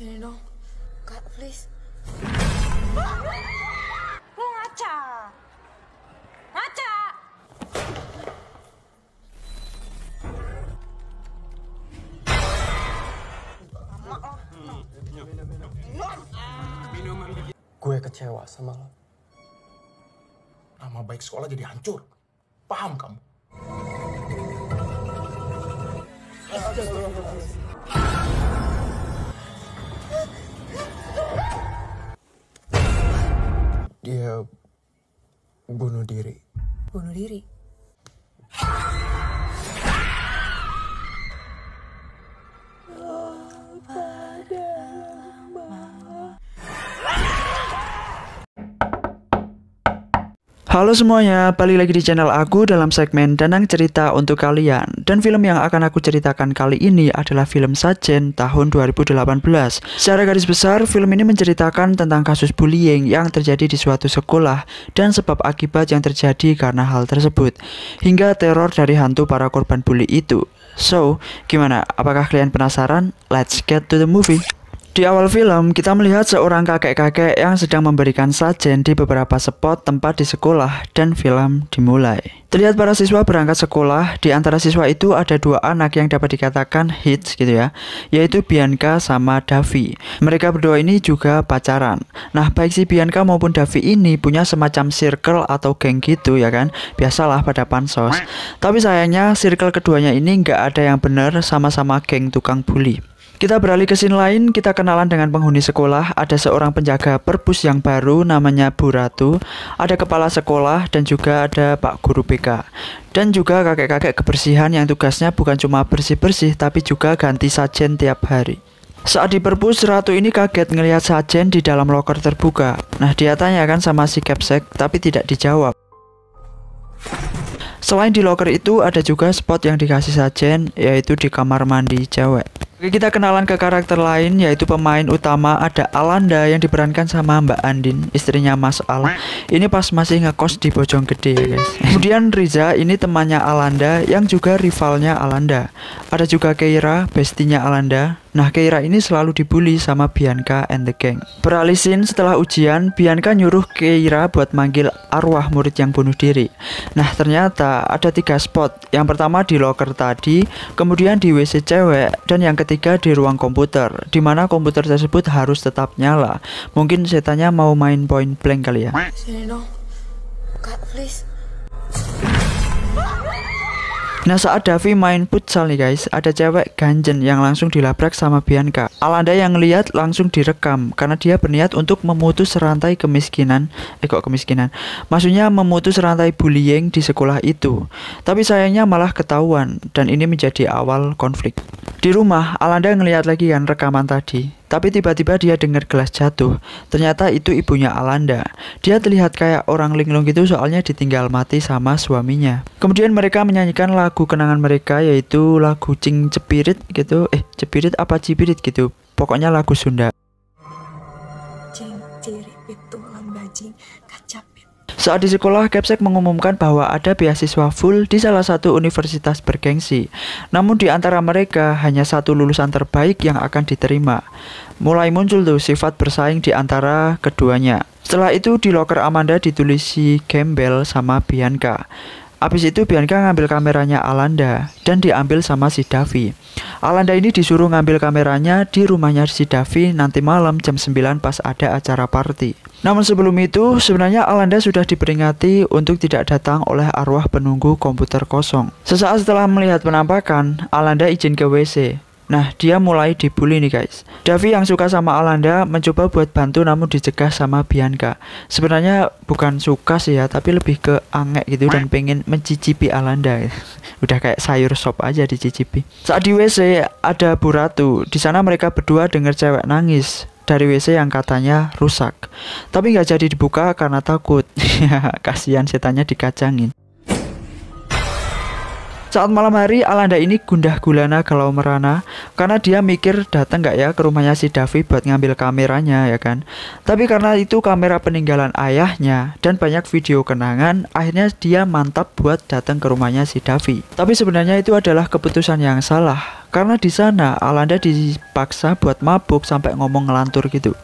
Sini dong. Kak, please. Lu ngaca. Ngaca. Gue kecewa sama lo. Nama baik sekolah jadi hancur. Paham kamu? Astagfirullahaladzim. bunuh diri. Bunuh diri. Halo semuanya, balik lagi di channel aku dalam segmen Danang Cerita untuk kalian. Dan film yang akan aku ceritakan kali ini adalah film Sajen tahun 2018. Secara garis besar, film ini menceritakan tentang kasus bullying yang terjadi di suatu sekolah dan sebab akibat yang terjadi karena hal tersebut, hingga teror dari hantu para korban bully itu. So, gimana? Apakah kalian penasaran? Let's get to the movie. Di awal film, kita melihat seorang kakek-kakek yang sedang memberikan sajen di beberapa spot tempat di sekolah dan film dimulai. Terlihat para siswa berangkat sekolah, di antara siswa itu ada dua anak yang dapat dikatakan hits gitu ya, yaitu Bianca sama Davi. Mereka berdua ini juga pacaran. Nah, baik si Bianca maupun Davi ini punya semacam circle atau geng gitu ya kan, biasalah pada pansos. Tapi sayangnya circle keduanya ini nggak ada yang benar sama-sama geng tukang bully. Kita beralih ke scene lain, kita kenalan dengan penghuni sekolah. Ada seorang penjaga perpus yang baru namanya Bu Ratu, ada kepala sekolah dan juga ada Pak Guru BK. Dan juga kakek-kakek kebersihan yang tugasnya bukan cuma bersih-bersih tapi juga ganti sajen tiap hari. Saat di perpus, Ratu ini kaget ngelihat sajen di dalam loker terbuka. Nah, dia tanyakan sama si Kepsek tapi tidak dijawab. Selain di loker itu, ada juga spot yang dikasih sajen, yaitu di kamar mandi cewek. Oke kita kenalan ke karakter lain yaitu pemain utama ada Alanda yang diperankan sama Mbak Andin istrinya Mas Al ini pas masih ngekos di Bojonggede ya guys kemudian Riza ini temannya Alanda yang juga rivalnya Alanda ada juga Keira bestinya Alanda Nah Keira ini selalu dibully sama Bianca and the gang Beralih scene setelah ujian Bianca nyuruh Keira buat manggil arwah murid yang bunuh diri Nah ternyata ada tiga spot Yang pertama di locker tadi Kemudian di WC cewek Dan yang ketiga di ruang komputer Dimana komputer tersebut harus tetap nyala Mungkin setannya mau main point blank kali ya Sini dong please Nah saat Davi main futsal nih guys, ada cewek ganjen yang langsung dilabrak sama Bianca. Alanda yang lihat langsung direkam karena dia berniat untuk memutus rantai kemiskinan, eh kok kemiskinan? Maksudnya memutus rantai bullying di sekolah itu. Tapi sayangnya malah ketahuan dan ini menjadi awal konflik. Di rumah, Alanda ngelihat lagi kan rekaman tadi. Tapi tiba-tiba dia dengar gelas jatuh. Ternyata itu ibunya Alanda. Dia terlihat kayak orang linglung gitu soalnya ditinggal mati sama suaminya. Kemudian mereka menyanyikan lagu kenangan mereka yaitu lagu Cing Cepirit gitu. Eh, Cepirit apa Cipirit gitu. Pokoknya lagu Sunda. Saat di sekolah, Kepsek mengumumkan bahwa ada beasiswa full di salah satu universitas bergengsi. Namun di antara mereka, hanya satu lulusan terbaik yang akan diterima. Mulai muncul tuh sifat bersaing di antara keduanya. Setelah itu di loker Amanda ditulisi Gembel sama Bianca abis itu Bianca ngambil kameranya Alanda dan diambil sama si Davi. Alanda ini disuruh ngambil kameranya di rumahnya si Davi nanti malam jam 9 pas ada acara party. Namun sebelum itu, sebenarnya Alanda sudah diperingati untuk tidak datang oleh arwah penunggu komputer kosong. Sesaat setelah melihat penampakan, Alanda izin ke WC. Nah, dia mulai dibully nih guys. Davi yang suka sama Alanda mencoba buat bantu namun dicegah sama Bianca. Sebenarnya bukan suka sih ya, tapi lebih ke angek gitu dan pengen mencicipi Alanda. Udah kayak sayur sop aja dicicipi. Saat di WC ada Bu Ratu. Di sana mereka berdua denger cewek nangis dari WC yang katanya rusak. Tapi nggak jadi dibuka karena takut. Ya, kasihan setannya dikacangin. Saat malam hari, Alanda ini gundah gulana kalau merana karena dia mikir datang gak ya ke rumahnya si Davi buat ngambil kameranya ya kan. Tapi karena itu kamera peninggalan ayahnya dan banyak video kenangan, akhirnya dia mantap buat datang ke rumahnya si Davi. Tapi sebenarnya itu adalah keputusan yang salah karena di sana Alanda dipaksa buat mabuk sampai ngomong ngelantur gitu.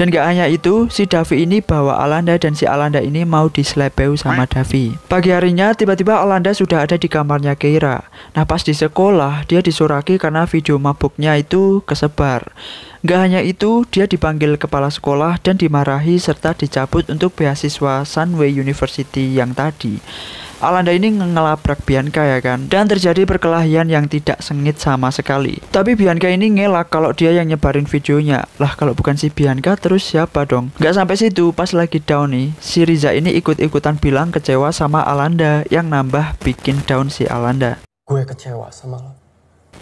Dan gak hanya itu, si Davi ini bawa Alanda dan si Alanda ini mau dislepeu sama Davi. Pagi harinya tiba-tiba Alanda sudah ada di kamarnya Keira. Nah pas di sekolah dia disuraki karena video mabuknya itu kesebar. Gak hanya itu, dia dipanggil kepala sekolah dan dimarahi serta dicabut untuk beasiswa Sunway University yang tadi. Alanda ini ngelabrak Bianca ya kan dan terjadi perkelahian yang tidak sengit sama sekali tapi Bianca ini ngelak kalau dia yang nyebarin videonya lah kalau bukan si Bianca terus siapa dong Gak sampai situ pas lagi down nih si Riza ini ikut-ikutan bilang kecewa sama Alanda yang nambah bikin down si Alanda gue kecewa sama lo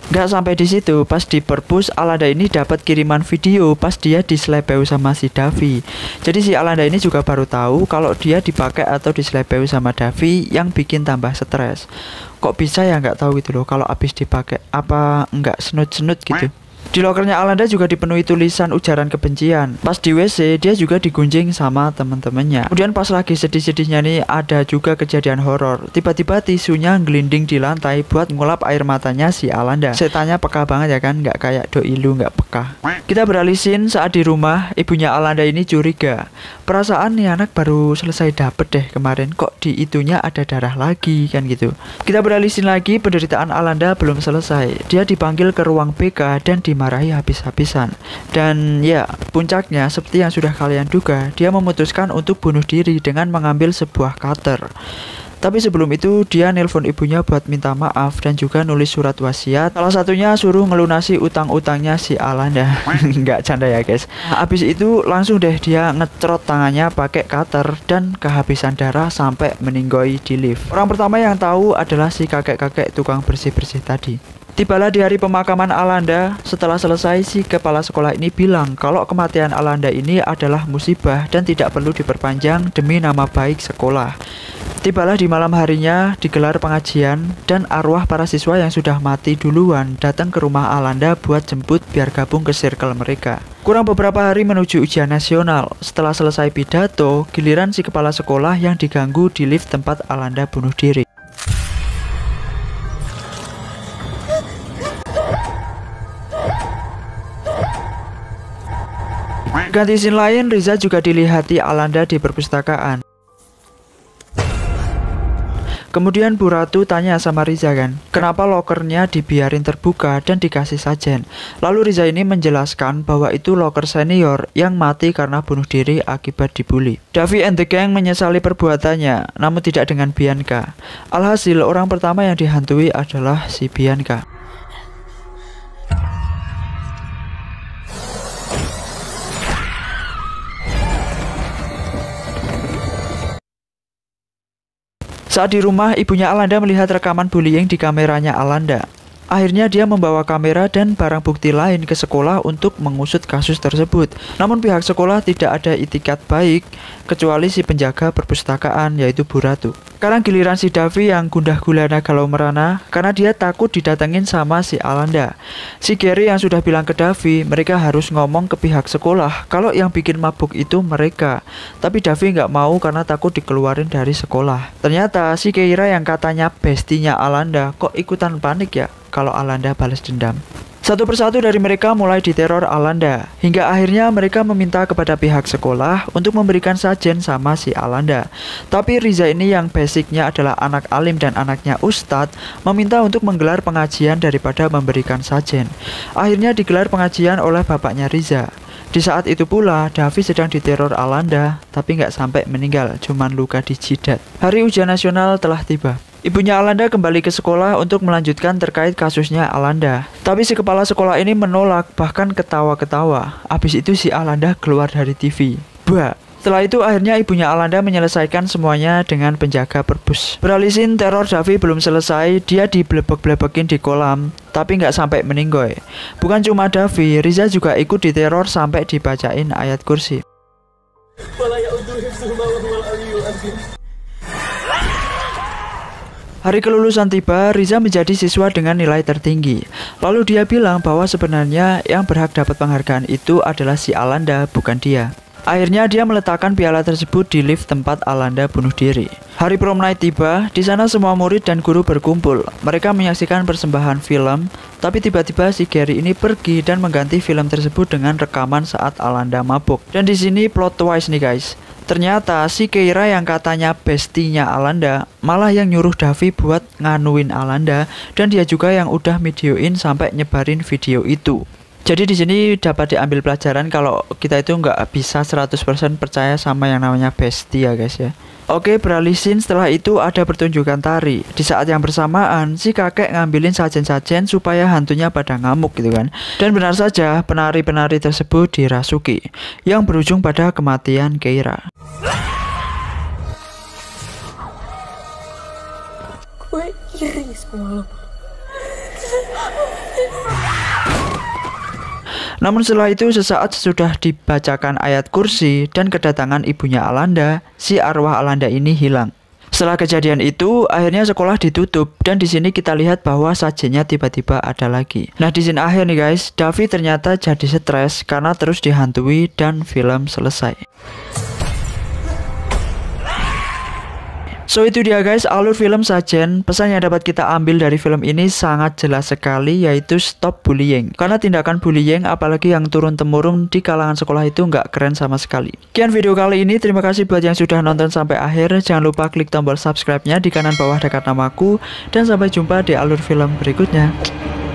Nggak sampai di situ, pas di perpus Alanda ini dapat kiriman video pas dia di diselebeu sama si Davi. Jadi si Alanda ini juga baru tahu kalau dia dipakai atau di diselebeu sama Davi yang bikin tambah stres. Kok bisa ya nggak tahu gitu loh kalau habis dipakai apa nggak senut-senut gitu. Di lokernya Alanda juga dipenuhi tulisan ujaran kebencian. Pas di WC, dia juga digunjing sama teman-temannya. Kemudian pas lagi sedih-sedihnya nih, ada juga kejadian horor. Tiba-tiba tisunya ngelinding di lantai buat ngulap air matanya si Alanda. Saya tanya peka banget ya kan, nggak kayak doi lu nggak peka. Kita beralisin saat di rumah, ibunya Alanda ini curiga. Perasaan nih anak baru selesai dapet deh kemarin, kok di itunya ada darah lagi kan gitu. Kita beralisin lagi, penderitaan Alanda belum selesai. Dia dipanggil ke ruang BK dan di dimarahi habis-habisan. Dan ya, puncaknya seperti yang sudah kalian duga, dia memutuskan untuk bunuh diri dengan mengambil sebuah cutter. Tapi sebelum itu dia nelpon ibunya buat minta maaf dan juga nulis surat wasiat. Salah satunya suruh ngelunasi utang-utangnya si Alanda. Ya. Nggak canda ya guys. Habis itu langsung deh dia ngetrot tangannya pakai cutter dan kehabisan darah sampai meninggoy di lift. Orang pertama yang tahu adalah si kakek-kakek tukang bersih-bersih tadi. Tibalah di hari pemakaman Alanda, setelah selesai si kepala sekolah ini bilang kalau kematian Alanda ini adalah musibah dan tidak perlu diperpanjang demi nama baik sekolah. Tibalah di malam harinya digelar pengajian dan arwah para siswa yang sudah mati duluan datang ke rumah Alanda buat jemput biar gabung ke circle mereka. Kurang beberapa hari menuju ujian nasional, setelah selesai pidato, giliran si kepala sekolah yang diganggu di lift tempat Alanda bunuh diri. Ganti scene lain, Riza juga dilihati Alanda di perpustakaan. Kemudian Bu Ratu tanya sama Riza kan, kenapa lokernya dibiarin terbuka dan dikasih sajen. Lalu Riza ini menjelaskan bahwa itu loker senior yang mati karena bunuh diri akibat dibully. Davi and the gang menyesali perbuatannya, namun tidak dengan Bianca. Alhasil orang pertama yang dihantui adalah si Bianca. Saat di rumah, ibunya Alanda melihat rekaman bullying di kameranya Alanda. Akhirnya dia membawa kamera dan barang bukti lain ke sekolah untuk mengusut kasus tersebut. Namun pihak sekolah tidak ada itikat baik kecuali si penjaga perpustakaan yaitu Bu Ratu. Sekarang giliran si Davi yang gundah gulana kalau merana karena dia takut didatengin sama si Alanda. Si Gary yang sudah bilang ke Davi, mereka harus ngomong ke pihak sekolah kalau yang bikin mabuk itu mereka. Tapi Davi nggak mau karena takut dikeluarin dari sekolah. Ternyata si Keira yang katanya bestinya Alanda kok ikutan panik ya? kalau Alanda balas dendam. Satu persatu dari mereka mulai diteror Alanda, hingga akhirnya mereka meminta kepada pihak sekolah untuk memberikan sajen sama si Alanda. Tapi Riza ini yang basicnya adalah anak alim dan anaknya ustadz, meminta untuk menggelar pengajian daripada memberikan sajen. Akhirnya digelar pengajian oleh bapaknya Riza. Di saat itu pula, Davi sedang diteror Alanda, tapi nggak sampai meninggal, cuman luka di jidat. Hari ujian nasional telah tiba. Ibunya Alanda kembali ke sekolah untuk melanjutkan terkait kasusnya Alanda. Tapi si kepala sekolah ini menolak bahkan ketawa-ketawa. Abis itu si Alanda keluar dari TV. Ba. setelah itu akhirnya ibunya Alanda menyelesaikan semuanya dengan penjaga perbus. Beralisin teror Davi belum selesai, dia dibelebek-belebekin di kolam, tapi nggak sampai meninggoy. Bukan cuma Davi, Riza juga ikut diteror sampai dibacain ayat kursi. Hari kelulusan tiba, Riza menjadi siswa dengan nilai tertinggi. Lalu dia bilang bahwa sebenarnya yang berhak dapat penghargaan itu adalah si Alanda, bukan dia. Akhirnya dia meletakkan piala tersebut di lift tempat Alanda bunuh diri. Hari prom night tiba, di sana semua murid dan guru berkumpul. Mereka menyaksikan persembahan film, tapi tiba-tiba si Gary ini pergi dan mengganti film tersebut dengan rekaman saat Alanda mabuk. Dan di sini plot twice nih guys. Ternyata si Keira yang katanya bestinya Alanda malah yang nyuruh Davi buat nganuin Alanda dan dia juga yang udah videoin sampai nyebarin video itu jadi di sini dapat diambil pelajaran kalau kita itu nggak bisa 100% percaya sama yang namanya bestie ya guys ya. Oke, beralih scene setelah itu ada pertunjukan tari. Di saat yang bersamaan, si kakek ngambilin sajen-sajen supaya hantunya pada ngamuk gitu kan. Dan benar saja, penari-penari tersebut dirasuki, yang berujung pada kematian Keira. Gue iri semua Namun setelah itu sesaat sesudah dibacakan ayat kursi dan kedatangan ibunya Alanda, si arwah Alanda ini hilang. Setelah kejadian itu, akhirnya sekolah ditutup dan di sini kita lihat bahwa sajinya tiba-tiba ada lagi. Nah, di sini akhir nih guys, Davi ternyata jadi stres karena terus dihantui dan film selesai. So itu dia guys alur film Sajen. Pesan yang dapat kita ambil dari film ini sangat jelas sekali yaitu stop bullying. Karena tindakan bullying apalagi yang turun temurun di kalangan sekolah itu nggak keren sama sekali. Sekian video kali ini. Terima kasih buat yang sudah nonton sampai akhir. Jangan lupa klik tombol subscribe-nya di kanan bawah dekat namaku dan sampai jumpa di alur film berikutnya.